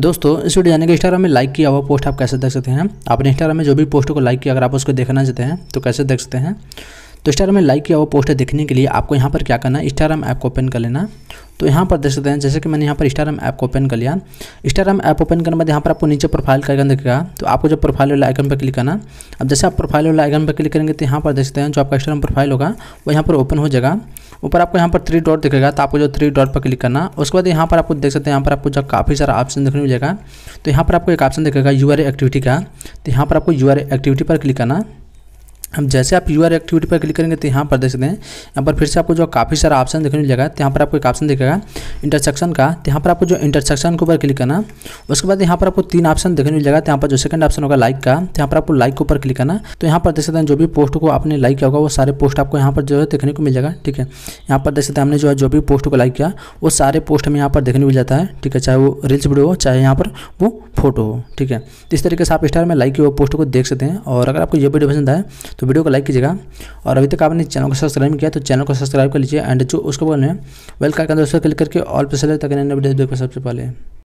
दोस्तों इस वीडियो जाने के इंस्टाग्राम में लाइक किया हुआ पोस्ट आप कैसे देख सकते हैं आपने इंस्टाग्राम में जो भी पोस्ट को लाइक किया अगर आप उसको देखना चाहते हैं तो कैसे देख सकते हैं तो इंस्टाग्राम में लाइक किया हुआ पोस्ट देखने के लिए आपको यहाँ पर क्या करना है इंस्टाग्राम ऐप को ओपन कर लेना तो यहाँ पर देख सकते हैं जैसे कि मैंने यहाँ पर इंस्टाग्राम ऐप को ओपन कर लिया इंस्टाग्राम ऐप ओपन करने के बाद यहाँ पर आपको नीचे प्रोफाइल का आइकन दिखेगा तो आपको जब प्रोफाइल वाला आइकन पर क्लिक करना अब जैसे आप प्रोफाइल वाला आइकन पर क्लिक करेंगे तो यहाँ पर देख सकते हैं जो आपका इंस्टाग्राम प्रोफाइल होगा वो यहाँ पर ओपन हो जाएगा ऊपर आपको यहाँ पर थ्री डॉट दिखेगा तो आपको जो थ्री डॉट पर क्लिक करना उसके बाद यहाँ पर आपको देख सकते हैं यहाँ पर आपको जो काफ़ी सारा ऑप्शन देखने मिलेगा तो यहाँ पर आपको एक ऑप्शन दिखेगा यू एक्टिविटी का तो यहाँ पर आपको यू एक्टिविटी पर क्लिक करना हम जैसे आप यू आर एक्टिविटी पर क्लिक करेंगे तो यहाँ पर देख सकते हैं यहाँ पर फिर से आपको जो काफ़ी सारा ऑप्शन देखने मिलेगा तो यहाँ पर आपको एक ऑप्शन देखेगा इंटरसेक्शन का तो यहाँ पर आपको जो इंटरसेक्शन के ऊपर क्लिक करना उसके बाद यहाँ पर आपको तीन ऑप्शन देखने मिलेगा तो यहाँ पर जो सेकंड ऑप्शन होगा लाइक का तो यहाँ पर आपको लाइक के ऊपर क्लिक करना तो यहाँ पर देख सकते हैं जो भी पोस्ट को आपने लाइक किया होगा वो सारे पोस्ट आपको यहाँ पर जो है देखने को मिल जाएगा ठीक है यहाँ पर देख सकते हैं हमने जो है जो भी पोस्ट को लाइक किया वो सारे पोस्ट हमें यहाँ पर देखने को मिल जाता है ठीक है चाहे वो रील्स वीडियो हो चाहे यहाँ पर वो फोटो हो ठीक है इस तरीके से आप स्टार में लाइक किया पोस्ट को देख सकते हैं और अगर आपको ये वीडियो पसंद आए तो वीडियो को लाइक कीजिएगा और अभी तक आपने चैनल को सब्सक्राइब किया तो चैनल को सब्सक्राइब कर लीजिए एंड जो उसको बोलने रहे हैं का दोस्तों क्लिक करके ऑल पे सेलेक्ट तक नए वीडियो देखो सबसे पहले